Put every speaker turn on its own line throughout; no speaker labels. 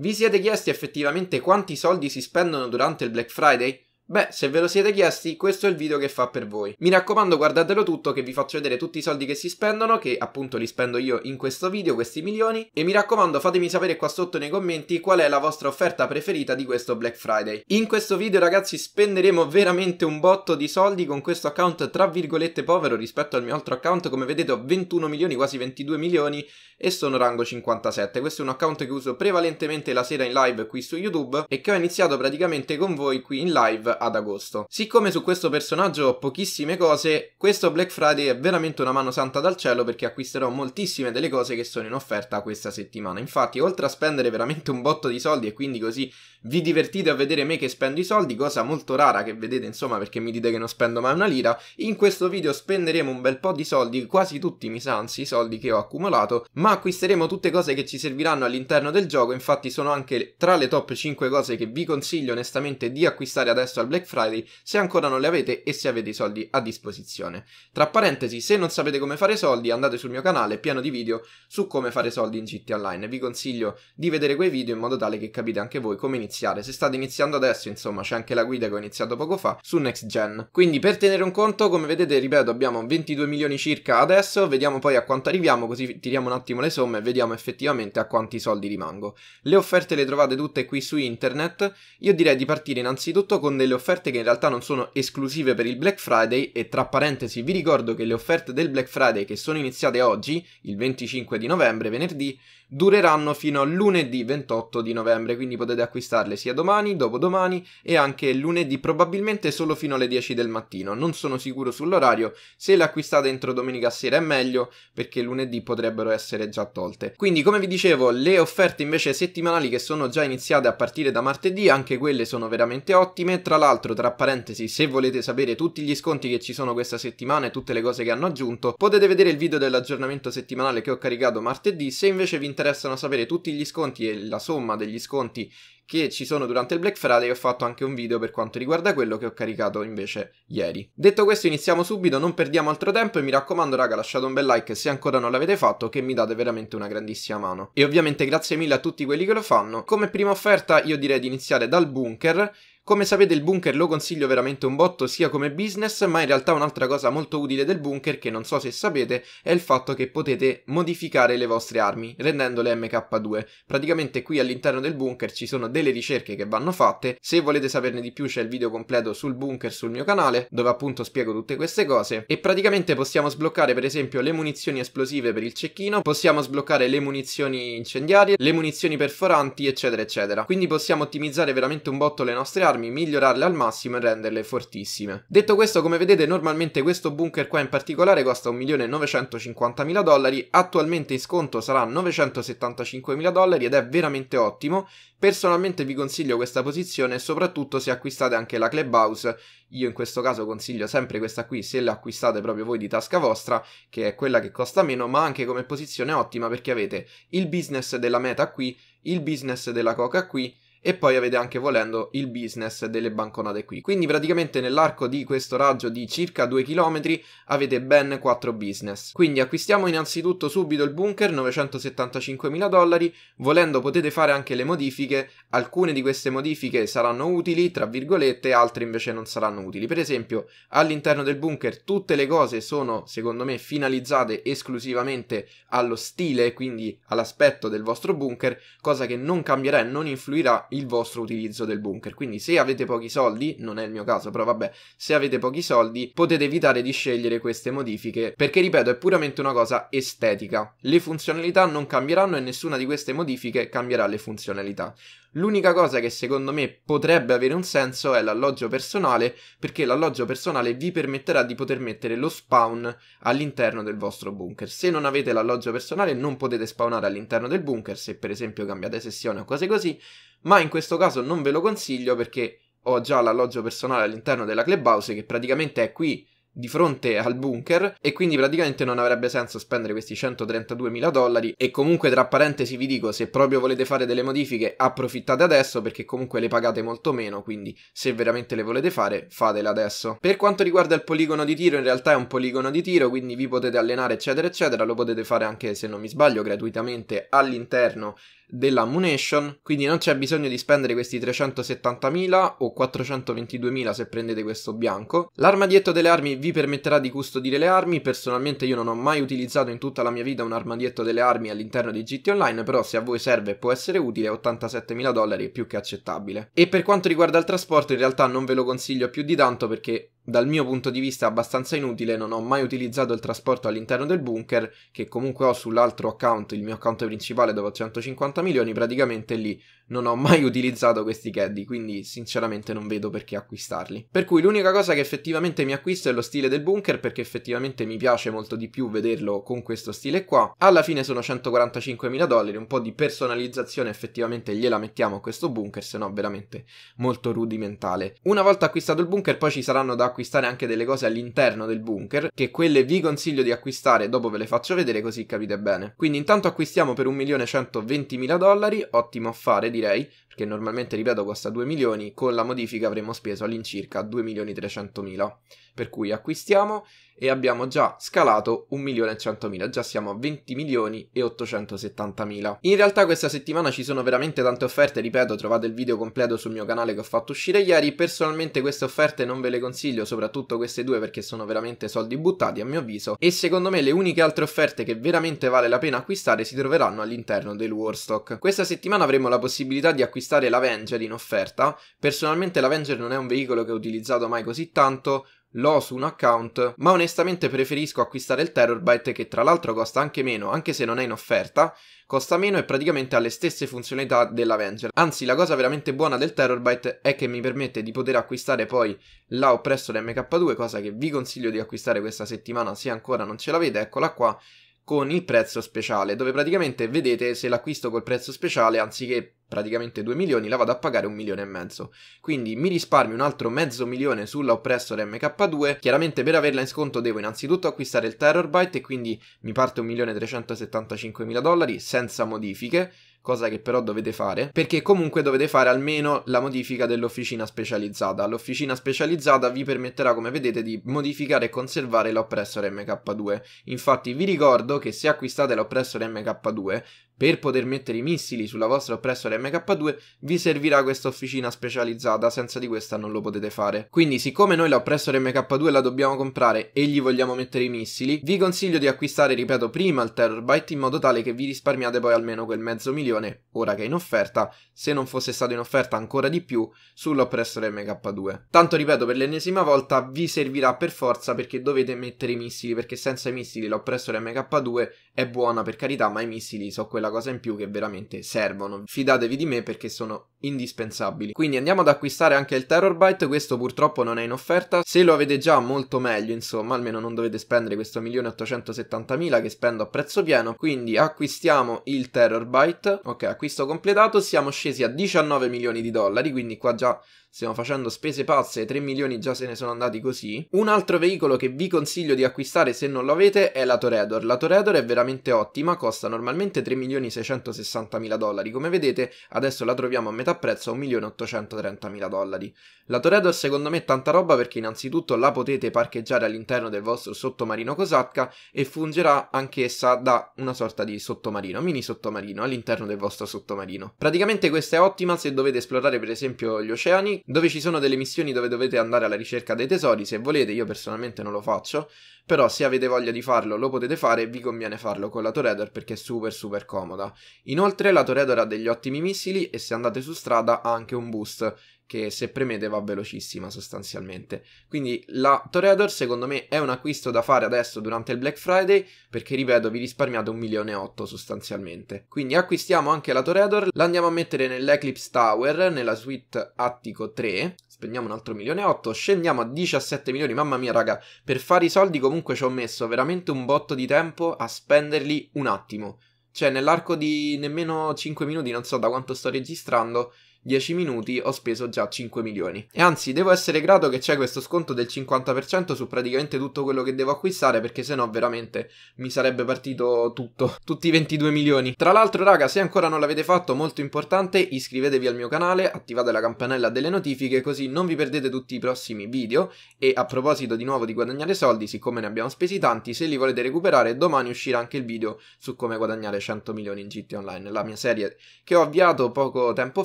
Vi siete chiesti effettivamente quanti soldi si spendono durante il Black Friday? Beh, se ve lo siete chiesti, questo è il video che fa per voi. Mi raccomando guardatelo tutto che vi faccio vedere tutti i soldi che si spendono, che appunto li spendo io in questo video, questi milioni, e mi raccomando fatemi sapere qua sotto nei commenti qual è la vostra offerta preferita di questo Black Friday. In questo video ragazzi spenderemo veramente un botto di soldi con questo account tra virgolette povero rispetto al mio altro account, come vedete ho 21 milioni, quasi 22 milioni e sono rango 57. Questo è un account che uso prevalentemente la sera in live qui su YouTube e che ho iniziato praticamente con voi qui in live ad agosto. Siccome su questo personaggio ho pochissime cose, questo Black Friday è veramente una mano santa dal cielo perché acquisterò moltissime delle cose che sono in offerta questa settimana. Infatti, oltre a spendere veramente un botto di soldi e quindi così vi divertite a vedere me che spendo i soldi, cosa molto rara che vedete insomma perché mi dite che non spendo mai una lira, in questo video spenderemo un bel po' di soldi, quasi tutti mi sa anzi i soldi che ho accumulato, ma acquisteremo tutte cose che ci serviranno all'interno del gioco, infatti sono anche tra le top 5 cose che vi consiglio onestamente di acquistare adesso al Black Friday se ancora non le avete e se avete i soldi a disposizione. Tra parentesi, se non sapete come fare soldi, andate sul mio canale pieno di video su come fare soldi in GT Online. Vi consiglio di vedere quei video in modo tale che capite anche voi come iniziare. Se state iniziando adesso, insomma, c'è anche la guida che ho iniziato poco fa su Next Gen. Quindi per tenere un conto, come vedete, ripeto, abbiamo 22 milioni circa adesso, vediamo poi a quanto arriviamo, così tiriamo un attimo le somme e vediamo effettivamente a quanti soldi rimango. Le offerte le trovate tutte qui su internet. Io direi di partire innanzitutto con delle offerte offerte che in realtà non sono esclusive per il Black Friday e tra parentesi vi ricordo che le offerte del Black Friday che sono iniziate oggi, il 25 di novembre, venerdì, dureranno fino a lunedì 28 di novembre, quindi potete acquistarle sia domani, dopodomani e anche lunedì probabilmente solo fino alle 10 del mattino. Non sono sicuro sull'orario, se le acquistate entro domenica sera è meglio perché lunedì potrebbero essere già tolte. Quindi come vi dicevo, le offerte invece settimanali che sono già iniziate a partire da martedì, anche quelle sono veramente ottime. Tra l'altro, tra parentesi, se volete sapere tutti gli sconti che ci sono questa settimana e tutte le cose che hanno aggiunto, potete vedere il video dell'aggiornamento settimanale che ho caricato martedì. Se invece vi interessa interessano sapere tutti gli sconti e la somma degli sconti che ci sono durante il Black Friday ho fatto anche un video per quanto riguarda quello che ho caricato invece ieri. Detto questo iniziamo subito, non perdiamo altro tempo e mi raccomando raga lasciate un bel like se ancora non l'avete fatto che mi date veramente una grandissima mano. E ovviamente grazie mille a tutti quelli che lo fanno. Come prima offerta io direi di iniziare dal bunker come sapete il bunker lo consiglio veramente un botto sia come business, ma in realtà un'altra cosa molto utile del bunker che non so se sapete è il fatto che potete modificare le vostre armi rendendole MK2. Praticamente qui all'interno del bunker ci sono delle ricerche che vanno fatte, se volete saperne di più c'è il video completo sul bunker sul mio canale dove appunto spiego tutte queste cose e praticamente possiamo sbloccare per esempio le munizioni esplosive per il cecchino, possiamo sbloccare le munizioni incendiarie, le munizioni perforanti eccetera eccetera. Quindi possiamo ottimizzare veramente un botto le nostre armi armi, migliorarle al massimo e renderle fortissime. Detto questo, come vedete, normalmente questo bunker qua in particolare costa 1.950.000 dollari, attualmente in sconto sarà 975.000 dollari ed è veramente ottimo. Personalmente vi consiglio questa posizione, soprattutto se acquistate anche la Clubhouse, io in questo caso consiglio sempre questa qui se la acquistate proprio voi di tasca vostra, che è quella che costa meno, ma anche come posizione ottima perché avete il business della meta qui, il business della coca qui, e poi avete anche volendo il business delle banconate qui. Quindi praticamente nell'arco di questo raggio di circa 2 km avete ben 4 business. Quindi acquistiamo innanzitutto subito il bunker, 975.000 dollari, volendo potete fare anche le modifiche, alcune di queste modifiche saranno utili, tra virgolette, altre invece non saranno utili. Per esempio all'interno del bunker tutte le cose sono secondo me finalizzate esclusivamente allo stile, quindi all'aspetto del vostro bunker, cosa che non cambierà e non influirà il vostro utilizzo del bunker. Quindi se avete pochi soldi, non è il mio caso, però vabbè, se avete pochi soldi potete evitare di scegliere queste modifiche perché, ripeto, è puramente una cosa estetica. Le funzionalità non cambieranno e nessuna di queste modifiche cambierà le funzionalità. L'unica cosa che secondo me potrebbe avere un senso è l'alloggio personale, perché l'alloggio personale vi permetterà di poter mettere lo spawn all'interno del vostro bunker. Se non avete l'alloggio personale non potete spawnare all'interno del bunker, se per esempio cambiate sessione o cose così, ma in questo caso non ve lo consiglio perché ho già l'alloggio personale all'interno della clubhouse che praticamente è qui di fronte al bunker e quindi praticamente non avrebbe senso spendere questi 132 mila dollari e comunque tra parentesi vi dico se proprio volete fare delle modifiche approfittate adesso perché comunque le pagate molto meno quindi se veramente le volete fare fatele adesso per quanto riguarda il poligono di tiro in realtà è un poligono di tiro quindi vi potete allenare eccetera eccetera lo potete fare anche se non mi sbaglio gratuitamente all'interno della Munition, quindi non c'è bisogno di spendere questi 370.000 o 422.000 se prendete questo bianco. L'armadietto delle armi vi permetterà di custodire le armi, personalmente io non ho mai utilizzato in tutta la mia vita un armadietto delle armi all'interno di GT Online, però se a voi serve può essere utile, 87.000 dollari è più che accettabile. E per quanto riguarda il trasporto in realtà non ve lo consiglio più di tanto perché dal mio punto di vista abbastanza inutile, non ho mai utilizzato il trasporto all'interno del bunker, che comunque ho sull'altro account, il mio account principale dove ho 150 milioni, praticamente lì non ho mai utilizzato questi caddy, quindi sinceramente non vedo perché acquistarli. Per cui l'unica cosa che effettivamente mi acquisto è lo stile del bunker, perché effettivamente mi piace molto di più vederlo con questo stile qua. Alla fine sono 145.000 dollari, un po' di personalizzazione effettivamente gliela mettiamo a questo bunker, se no veramente molto rudimentale. Una volta acquistato il bunker poi ci saranno da acquistare anche delle cose all'interno del bunker, che quelle vi consiglio di acquistare, dopo ve le faccio vedere così capite bene. Quindi intanto acquistiamo per 1.120.000 dollari, ottimo affare birey che normalmente ripeto costa 2 milioni, con la modifica avremmo speso all'incirca 2 milioni 300 mila. Per cui acquistiamo e abbiamo già scalato 1 milione e 100 mila, già siamo a 20 milioni e 870 mila. In realtà questa settimana ci sono veramente tante offerte, ripeto trovate il video completo sul mio canale che ho fatto uscire ieri, personalmente queste offerte non ve le consiglio, soprattutto queste due perché sono veramente soldi buttati a mio avviso e secondo me le uniche altre offerte che veramente vale la pena acquistare si troveranno all'interno del Warstock. Questa settimana avremo la possibilità di acquistare acquistare l'Avenger in offerta. Personalmente l'Avenger non è un veicolo che ho utilizzato mai così tanto, l'ho su un account, ma onestamente preferisco acquistare il Terrorbite che tra l'altro costa anche meno, anche se non è in offerta, costa meno e praticamente ha le stesse funzionalità dell'Avenger. Anzi, la cosa veramente buona del Terrorbite è che mi permette di poter acquistare poi la Oppressor MK2, cosa che vi consiglio di acquistare questa settimana se ancora non ce l'avete, eccola qua, con il prezzo speciale, dove praticamente vedete se l'acquisto col prezzo speciale anziché praticamente 2 milioni, la vado a pagare 1 milione e mezzo. Quindi mi risparmio un altro mezzo milione sulla oppressor MK2. Chiaramente per averla in sconto devo innanzitutto acquistare il Terrorbyte e quindi mi parte 1 milione 375 mila dollari senza modifiche cosa che però dovete fare, perché comunque dovete fare almeno la modifica dell'officina specializzata. L'officina specializzata vi permetterà, come vedete, di modificare e conservare l'oppressor MK2. Infatti vi ricordo che se acquistate l'oppressor MK2 per poter mettere i missili sulla vostra oppressor MK2 vi servirà questa officina specializzata, senza di questa non lo potete fare. Quindi siccome noi la MK2 la dobbiamo comprare e gli vogliamo mettere i missili, vi consiglio di acquistare, ripeto, prima il Terrorbyte in modo tale che vi risparmiate poi almeno quel mezzo milione, ora che è in offerta, se non fosse stato in offerta ancora di più, sull'oppressor MK2. Tanto ripeto, per l'ennesima volta vi servirà per forza perché dovete mettere i missili, perché senza i missili l'oppressor MK2 è buona per carità, ma i missili so quella quella cosa in più che veramente servono. Fidatevi di me perché sono indispensabili. Quindi andiamo ad acquistare anche il Terror Byte, questo purtroppo non è in offerta, se lo avete già molto meglio, insomma, almeno non dovete spendere questo 1.870.000 che spendo a prezzo pieno, quindi acquistiamo il Terror Byte. ok, acquisto completato, siamo scesi a 19 milioni di dollari, quindi qua già stiamo facendo spese pazze, 3 milioni già se ne sono andati così. Un altro veicolo che vi consiglio di acquistare se non lo avete è la Toredor. La Toredor è veramente ottima, costa normalmente 3 milioni 660 mila dollari, come vedete adesso la troviamo a metà prezzo a 1 milione 830 mila dollari. La Toredor secondo me è tanta roba perché innanzitutto la potete parcheggiare all'interno del vostro sottomarino Kosatka e fungerà anch'essa da una sorta di sottomarino, mini sottomarino all'interno del vostro sottomarino. Praticamente questa è ottima se dovete esplorare per esempio gli oceani dove ci sono delle missioni dove dovete andare alla ricerca dei tesori, se volete, io personalmente non lo faccio, però se avete voglia di farlo lo potete fare, e vi conviene farlo con la Toredor perché è super super comoda. Inoltre la Toredor ha degli ottimi missili e se andate su strada ha anche un boost che se premete va velocissima sostanzialmente. Quindi la Toreador secondo me è un acquisto da fare adesso durante il Black Friday perché ripeto vi risparmiate un milione e 8 sostanzialmente. Quindi acquistiamo anche la Toreador, la andiamo a mettere nell'Eclipse Tower nella suite Attico 3 spendiamo un altro milione e 8, scendiamo a 17 milioni, mamma mia raga, per fare i soldi comunque ci ho messo veramente un botto di tempo a spenderli un attimo, cioè nell'arco di nemmeno 5 minuti, non so da quanto sto registrando, 10 minuti ho speso già 5 milioni. E anzi, devo essere grato che c'è questo sconto del 50% su praticamente tutto quello che devo acquistare, perché se no veramente mi sarebbe partito tutto, tutti i 22 milioni. Tra l'altro, raga, se ancora non l'avete fatto, molto importante, iscrivetevi al mio canale, attivate la campanella delle notifiche, così non vi perdete tutti i prossimi video. E a proposito di nuovo di guadagnare soldi, siccome ne abbiamo spesi tanti, se li volete recuperare, domani uscirà anche il video su come guadagnare 100 milioni in GT Online, la mia serie che ho avviato poco tempo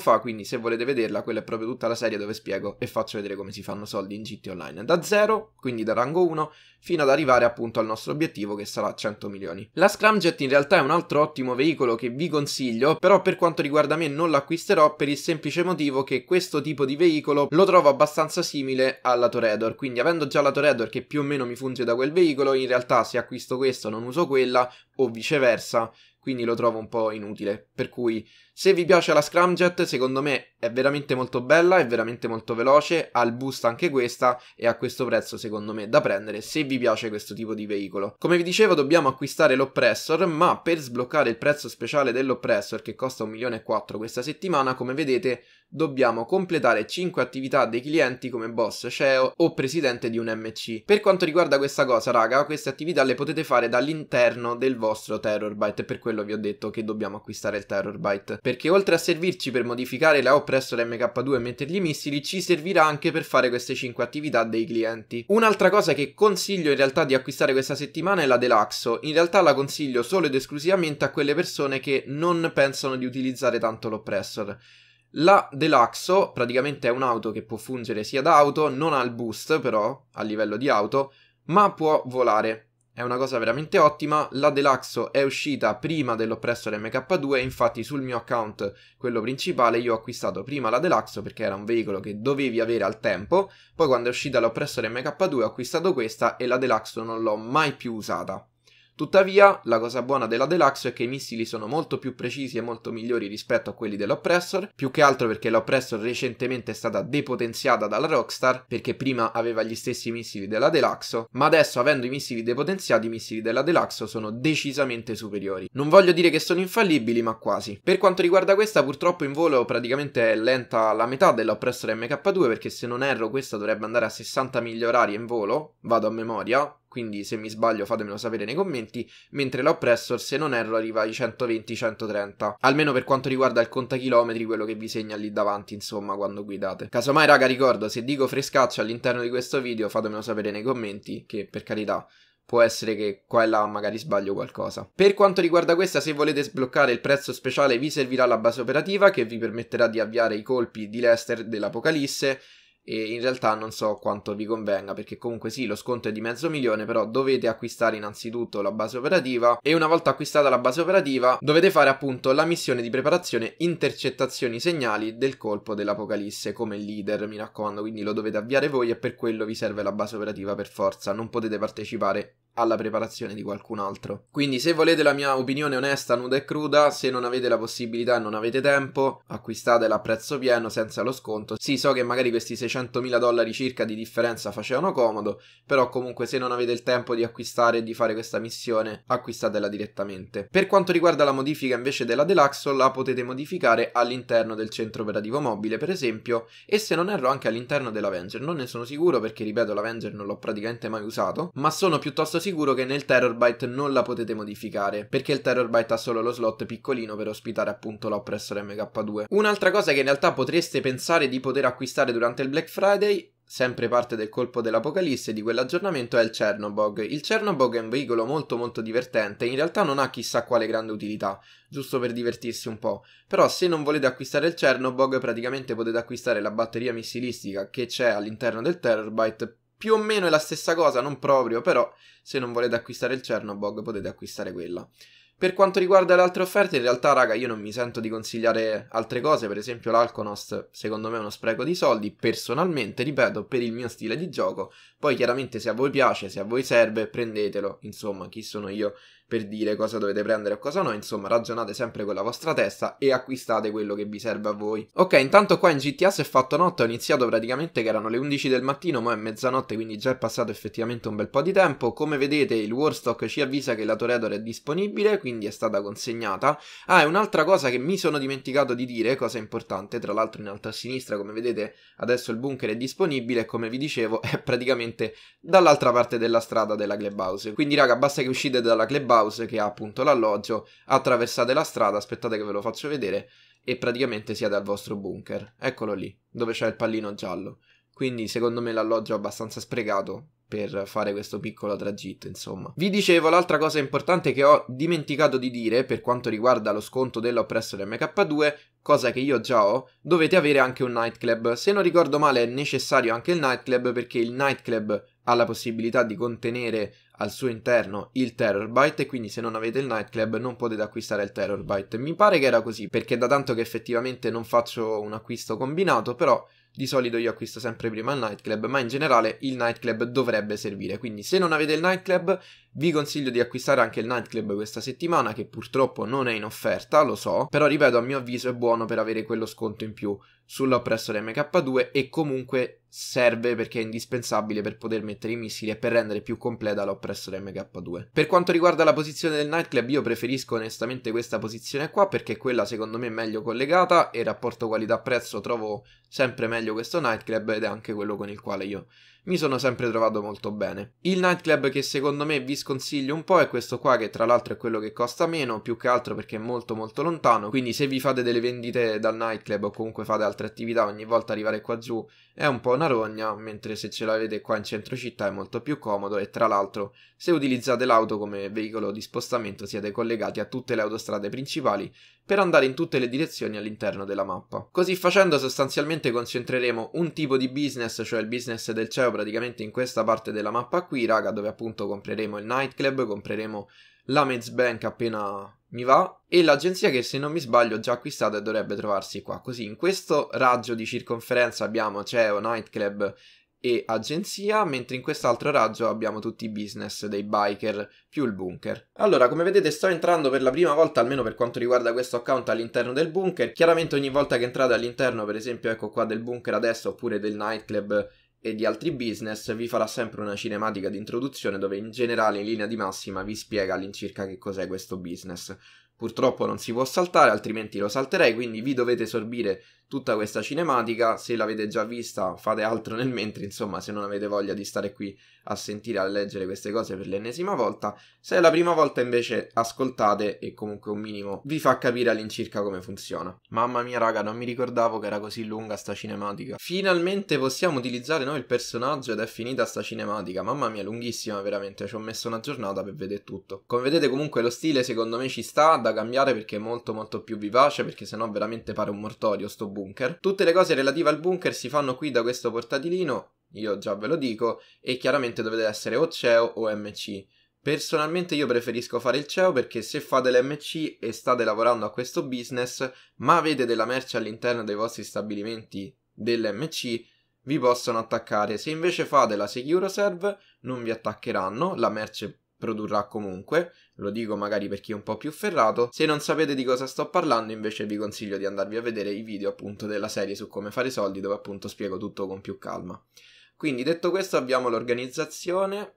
fa, quindi se se volete vederla, quella è proprio tutta la serie dove spiego e faccio vedere come si fanno soldi in GT Online da 0, quindi da rango 1, fino ad arrivare appunto al nostro obiettivo che sarà 100 milioni. La Scramjet in realtà è un altro ottimo veicolo che vi consiglio, però per quanto riguarda me non l'acquisterò per il semplice motivo che questo tipo di veicolo lo trovo abbastanza simile alla Toredor, quindi avendo già la Toredor che più o meno mi funge da quel veicolo, in realtà se acquisto questo non uso quella, o viceversa, quindi lo trovo un po' inutile. Per cui se vi piace la Scramjet, secondo me è veramente molto bella, è veramente molto veloce, ha il boost anche questa e a questo prezzo secondo me da prendere se vi piace questo tipo di veicolo. Come vi dicevo dobbiamo acquistare l'oppressor, ma per sbloccare il prezzo speciale dell'oppressor che costa 1.400.000 questa settimana, come vedete dobbiamo completare 5 attività dei clienti come boss, CEO o presidente di un MC. Per quanto riguarda questa cosa, raga, queste attività le potete fare dall'interno del vostro Terrorbyte, per quello vi ho detto che dobbiamo acquistare il Terrorbyte, perché oltre a servirci per modificare la oppressor mk 2 e mettergli missili, ci servirà anche per fare queste 5 attività dei clienti. Un'altra cosa che consiglio in realtà di acquistare questa settimana è la Delaxo, in realtà la consiglio solo ed esclusivamente a quelle persone che non pensano di utilizzare tanto l'oppressor. La Deluxo praticamente è un'auto che può fungere sia da auto, non ha il boost però, a livello di auto, ma può volare. È una cosa veramente ottima, la Deluxo è uscita prima dell'oppressore MK2, infatti sul mio account, quello principale, io ho acquistato prima la Deluxo perché era un veicolo che dovevi avere al tempo, poi quando è uscita l'oppressore MK2 ho acquistato questa e la Deluxo non l'ho mai più usata. Tuttavia, la cosa buona della Deluxe è che i missili sono molto più precisi e molto migliori rispetto a quelli dell'Oppressor, più che altro perché l'Oppressor recentemente è stata depotenziata dalla Rockstar, perché prima aveva gli stessi missili della Deluxe, ma adesso avendo i missili depotenziati, i missili della Deluxe sono decisamente superiori. Non voglio dire che sono infallibili, ma quasi. Per quanto riguarda questa, purtroppo in volo praticamente è lenta la metà dell'Oppressor MK2, perché se non erro questa dovrebbe andare a 60 miglia orarie in volo, vado a memoria, quindi se mi sbaglio fatemelo sapere nei commenti, mentre l'oppressor se non erro arriva ai 120-130, almeno per quanto riguarda il contachilometri, quello che vi segna lì davanti insomma quando guidate. Casomai raga ricordo, se dico frescaccia all'interno di questo video fatemelo sapere nei commenti, che per carità può essere che qua e là magari sbaglio qualcosa. Per quanto riguarda questa, se volete sbloccare il prezzo speciale vi servirà la base operativa che vi permetterà di avviare i colpi di Lester dell'Apocalisse e in realtà non so quanto vi convenga perché comunque sì lo sconto è di mezzo milione però dovete acquistare innanzitutto la base operativa e una volta acquistata la base operativa dovete fare appunto la missione di preparazione intercettazioni segnali del colpo dell'apocalisse come leader mi raccomando quindi lo dovete avviare voi e per quello vi serve la base operativa per forza non potete partecipare alla preparazione di qualcun altro. Quindi se volete la mia opinione onesta, nuda e cruda, se non avete la possibilità e non avete tempo, acquistatela a prezzo pieno senza lo sconto. Sì, so che magari questi 600.000 dollari circa di differenza facevano comodo, però comunque se non avete il tempo di acquistare e di fare questa missione, acquistatela direttamente. Per quanto riguarda la modifica invece della Deluxe, la potete modificare all'interno del centro operativo mobile, per esempio, e se non erro anche all'interno dell'Avenger. Non ne sono sicuro perché, ripeto, l'Avenger non l'ho praticamente mai usato, ma sono piuttosto sicuro che nel Terrorbyte non la potete modificare, perché il Terrorbyte ha solo lo slot piccolino per ospitare appunto l'oppressor MK2. Un'altra cosa che in realtà potreste pensare di poter acquistare durante il Black Friday sempre parte del colpo dell'apocalisse di quell'aggiornamento è il Chernobog. Il Chernobog è un veicolo molto molto divertente, in realtà non ha chissà quale grande utilità, giusto per divertirsi un po', però se non volete acquistare il Chernobog praticamente potete acquistare la batteria missilistica che c'è all'interno del Terrorbyte più o meno è la stessa cosa, non proprio, però se non volete acquistare il Chernobog potete acquistare quella. Per quanto riguarda le altre offerte, in realtà, raga, io non mi sento di consigliare altre cose, per esempio l'Alconost, secondo me è uno spreco di soldi, personalmente, ripeto, per il mio stile di gioco. Poi chiaramente se a voi piace, se a voi serve, prendetelo, insomma, chi sono io per dire cosa dovete prendere o cosa no, insomma ragionate sempre con la vostra testa e acquistate quello che vi serve a voi. Ok, intanto qua in GTA si è fatto notte, ho iniziato praticamente che erano le 11 del mattino, ma è mezzanotte quindi già è passato effettivamente un bel po' di tempo, come vedete il Warstock ci avvisa che la Toreador è disponibile, quindi è stata consegnata. Ah, e un'altra cosa che mi sono dimenticato di dire, cosa importante, tra l'altro in alto a sinistra come vedete adesso il bunker è disponibile e come vi dicevo è praticamente dall'altra parte della strada della clubhouse, quindi raga basta che uscite dalla clubhouse house che ha appunto l'alloggio, attraversate la strada, aspettate che ve lo faccio vedere e praticamente siete al vostro bunker. Eccolo lì, dove c'è il pallino giallo. Quindi secondo me l'alloggio è abbastanza sprecato, per fare questo piccolo tragitto, insomma. Vi dicevo l'altra cosa importante che ho dimenticato di dire per quanto riguarda lo sconto dell'oppressore MK2, cosa che io già ho, dovete avere anche un nightclub. Se non ricordo male è necessario anche il nightclub perché il nightclub ha la possibilità di contenere al suo interno il Terrorbyte e quindi se non avete il Nightclub non potete acquistare il Terrorbyte. Mi pare che era così perché da tanto che effettivamente non faccio un acquisto combinato, però di solito io acquisto sempre prima il Nightclub, ma in generale il Nightclub dovrebbe servire. Quindi se non avete il Nightclub vi consiglio di acquistare anche il Nightclub questa settimana che purtroppo non è in offerta, lo so, però ripeto a mio avviso è buono per avere quello sconto in più sull'oppressore MK2 e comunque serve perché è indispensabile per poter mettere i missili e per rendere più completa l'oppressore MK2. Per quanto riguarda la posizione del nightclub io preferisco onestamente questa posizione qua perché quella secondo me è meglio collegata e rapporto qualità prezzo trovo sempre meglio questo nightclub ed è anche quello con il quale io mi sono sempre trovato molto bene. Il nightclub che secondo me vi sconsiglio un po' è questo qua che tra l'altro è quello che costa meno, più che altro perché è molto molto lontano, quindi se vi fate delle vendite dal nightclub o comunque fate altre attività ogni volta arrivare qua giù è un po' una rogna, mentre se ce l'avete qua in centro città è molto più comodo e tra l'altro se utilizzate l'auto come veicolo di spostamento siete collegati a tutte le autostrade principali per andare in tutte le direzioni all'interno della mappa. Così facendo sostanzialmente concentreremo un tipo di business, cioè il business del CEO praticamente in questa parte della mappa qui, raga, dove appunto compreremo il nightclub, compreremo la Bank appena mi va e l'agenzia che se non mi sbaglio ho già acquistata dovrebbe trovarsi qua. Così in questo raggio di circonferenza abbiamo CEO, nightclub e agenzia, mentre in quest'altro raggio abbiamo tutti i business dei biker più il bunker. Allora, come vedete sto entrando per la prima volta, almeno per quanto riguarda questo account, all'interno del bunker. Chiaramente ogni volta che entrate all'interno, per esempio, ecco qua del bunker adesso, oppure del nightclub e di altri business, vi farà sempre una cinematica di introduzione dove in generale, in linea di massima, vi spiega all'incirca che cos'è questo business. Purtroppo non si può saltare, altrimenti lo salterei, quindi vi dovete sorbire tutta questa cinematica, se l'avete già vista fate altro nel mentre, insomma se non avete voglia di stare qui a sentire, a leggere queste cose per l'ennesima volta, se è la prima volta invece ascoltate e comunque un minimo vi fa capire all'incirca come funziona. Mamma mia raga, non mi ricordavo che era così lunga sta cinematica. Finalmente possiamo utilizzare noi il personaggio ed è finita sta cinematica, mamma mia lunghissima veramente, ci ho messo una giornata per vedere tutto. Come vedete comunque lo stile secondo me ci sta da cambiare perché è molto molto più vivace perché sennò veramente pare un mortorio sto bunker. Tutte le cose relative al bunker si fanno qui da questo portatilino, io già ve lo dico, e chiaramente dovete essere o CEO o MC. Personalmente io preferisco fare il CEO perché se fate l'MC e state lavorando a questo business, ma avete della merce all'interno dei vostri stabilimenti dell'MC, vi possono attaccare. Se invece fate la SecuroServe non vi attaccheranno, la merce produrrà comunque, lo dico magari per chi è un po' più ferrato, se non sapete di cosa sto parlando invece vi consiglio di andarvi a vedere i video appunto della serie su come fare soldi dove appunto spiego tutto con più calma. Quindi detto questo abbiamo l'organizzazione,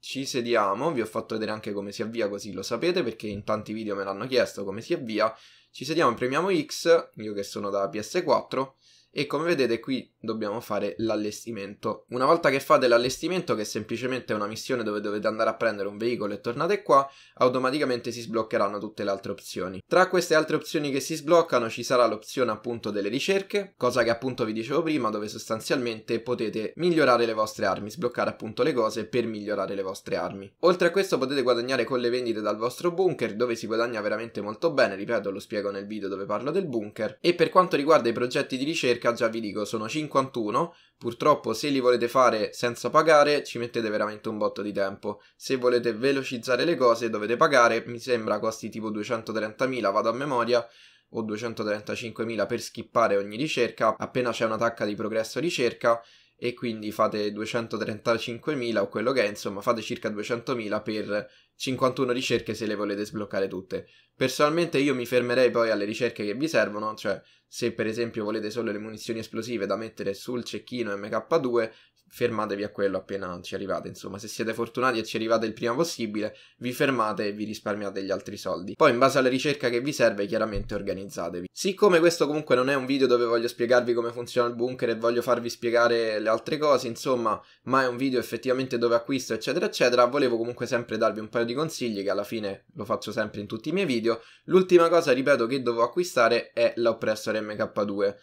ci sediamo, vi ho fatto vedere anche come si avvia così lo sapete perché in tanti video me l'hanno chiesto come si avvia, ci sediamo premiamo X, io che sono da PS4, e come vedete qui dobbiamo fare l'allestimento. Una volta che fate l'allestimento, che è semplicemente è una missione dove dovete andare a prendere un veicolo e tornate qua, automaticamente si sbloccheranno tutte le altre opzioni. Tra queste altre opzioni che si sbloccano ci sarà l'opzione appunto delle ricerche, cosa che appunto vi dicevo prima, dove sostanzialmente potete migliorare le vostre armi, sbloccare appunto le cose per migliorare le vostre armi. Oltre a questo potete guadagnare con le vendite dal vostro bunker, dove si guadagna veramente molto bene, ripeto lo spiego nel video dove parlo del bunker, e per quanto riguarda i progetti di ricerca circa, già vi dico, sono 51. Purtroppo se li volete fare senza pagare ci mettete veramente un botto di tempo. Se volete velocizzare le cose dovete pagare, mi sembra costi tipo 230.000, vado a memoria, o 235.000 per skippare ogni ricerca, appena c'è un'attacca di progresso ricerca e quindi fate 235.000 o quello che è, insomma fate circa 200.000 per 51 ricerche se le volete sbloccare tutte. Personalmente io mi fermerei poi alle ricerche che vi servono, cioè se per esempio volete solo le munizioni esplosive da mettere sul cecchino MK2, fermatevi a quello appena ci arrivate. Insomma, se siete fortunati e ci arrivate il prima possibile, vi fermate e vi risparmiate gli altri soldi. Poi, in base alla ricerca che vi serve, chiaramente organizzatevi. Siccome questo comunque non è un video dove voglio spiegarvi come funziona il bunker e voglio farvi spiegare le altre cose, insomma, ma è un video effettivamente dove acquisto, eccetera, eccetera, volevo comunque sempre darvi un paio di consigli che alla fine lo faccio sempre in tutti i miei video. L'ultima cosa, ripeto, che devo acquistare è l'oppressor MK2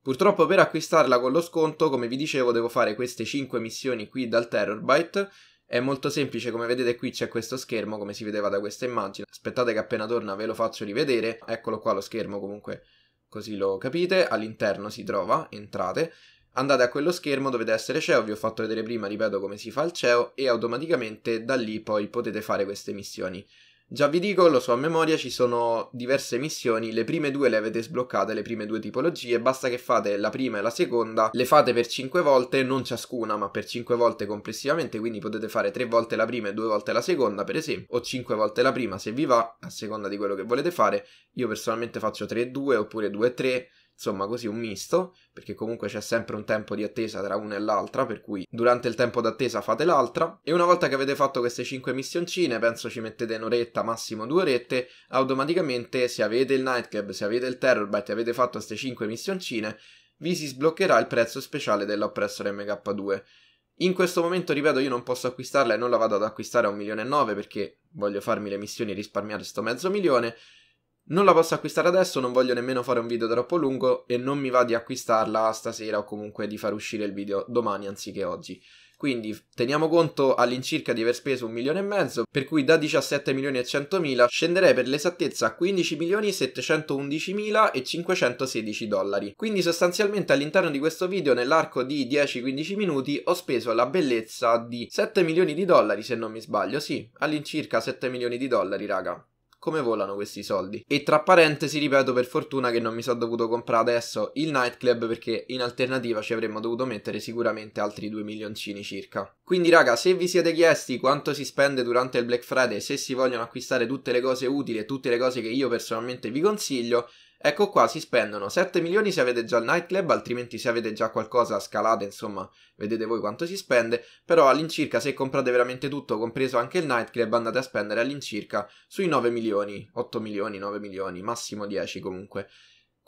Purtroppo per acquistarla con lo sconto, come vi dicevo, devo fare queste 5 missioni qui dal Terrorbyte. È molto semplice, come vedete qui c'è questo schermo, come si vedeva da questa immagine. Aspettate che appena torna ve lo faccio rivedere. Eccolo qua lo schermo comunque, così lo capite. All'interno si trova, entrate. Andate a quello schermo, dovete essere CEO, vi ho fatto vedere prima, ripeto, come si fa il CEO, e automaticamente da lì poi potete fare queste missioni. Già vi dico, lo so a memoria, ci sono diverse missioni, le prime due le avete sbloccate, le prime due tipologie, basta che fate la prima e la seconda, le fate per 5 volte, non ciascuna, ma per 5 volte complessivamente, quindi potete fare 3 volte la prima e 2 volte la seconda, per esempio, o 5 volte la prima se vi va, a seconda di quello che volete fare, io personalmente faccio 3 e 2 oppure 2 e 3, insomma così un misto, perché comunque c'è sempre un tempo di attesa tra una e l'altra, per cui durante il tempo d'attesa fate l'altra, e una volta che avete fatto queste 5 missioncine, penso ci mettete un'oretta, massimo due orette, automaticamente se avete il Nightcap, se avete il Terrorbite, avete fatto queste 5 missioncine, vi si sbloccherà il prezzo speciale dell'oppressor MK2. In questo momento, ripeto, io non posso acquistarla e non la vado ad acquistare a 1.900.000 perché voglio farmi le missioni e risparmiare sto mezzo milione, non la posso acquistare adesso, non voglio nemmeno fare un video troppo lungo e non mi va di acquistarla stasera o comunque di far uscire il video domani anziché oggi. Quindi teniamo conto all'incirca di aver speso un milione e mezzo, per cui da 17 milioni e 100 mila scenderei per l'esattezza a 15 milioni 711 mila e 516 dollari. Quindi sostanzialmente all'interno di questo video nell'arco di 10-15 minuti ho speso la bellezza di 7 milioni di dollari se non mi sbaglio, sì, all'incirca 7 milioni di dollari raga come volano questi soldi. E tra parentesi ripeto per fortuna che non mi sono dovuto comprare adesso il nightclub perché in alternativa ci avremmo dovuto mettere sicuramente altri 2 milioncini circa. Quindi raga se vi siete chiesti quanto si spende durante il Black Friday se si vogliono acquistare tutte le cose utili e tutte le cose che io personalmente vi consiglio Ecco qua si spendono 7 milioni se avete già il nightclub, altrimenti se avete già qualcosa scalate, insomma, vedete voi quanto si spende, però all'incirca se comprate veramente tutto, compreso anche il nightclub, andate a spendere all'incirca sui 9 milioni, 8 milioni, 9 milioni, massimo 10 comunque.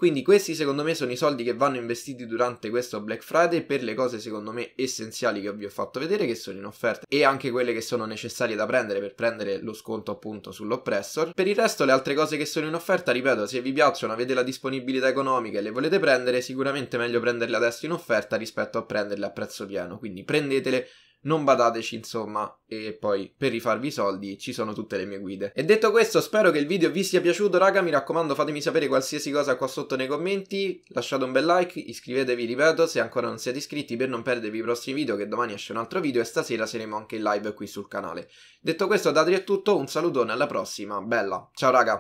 Quindi questi secondo me sono i soldi che vanno investiti durante questo Black Friday per le cose secondo me essenziali che vi ho fatto vedere che sono in offerta e anche quelle che sono necessarie da prendere per prendere lo sconto appunto sull'oppressor. Per il resto le altre cose che sono in offerta, ripeto, se vi piacciono, avete la disponibilità economica e le volete prendere, sicuramente è meglio prenderle adesso in offerta rispetto a prenderle a prezzo pieno, quindi prendetele non badateci insomma e poi per rifarvi i soldi ci sono tutte le mie guide. E detto questo spero che il video vi sia piaciuto raga, mi raccomando fatemi sapere qualsiasi cosa qua sotto nei commenti, lasciate un bel like, iscrivetevi ripeto se ancora non siete iscritti per non perdervi i prossimi video che domani esce un altro video e stasera saremo anche in live qui sul canale. Detto questo da Adri è tutto, un salutone alla prossima, bella, ciao raga!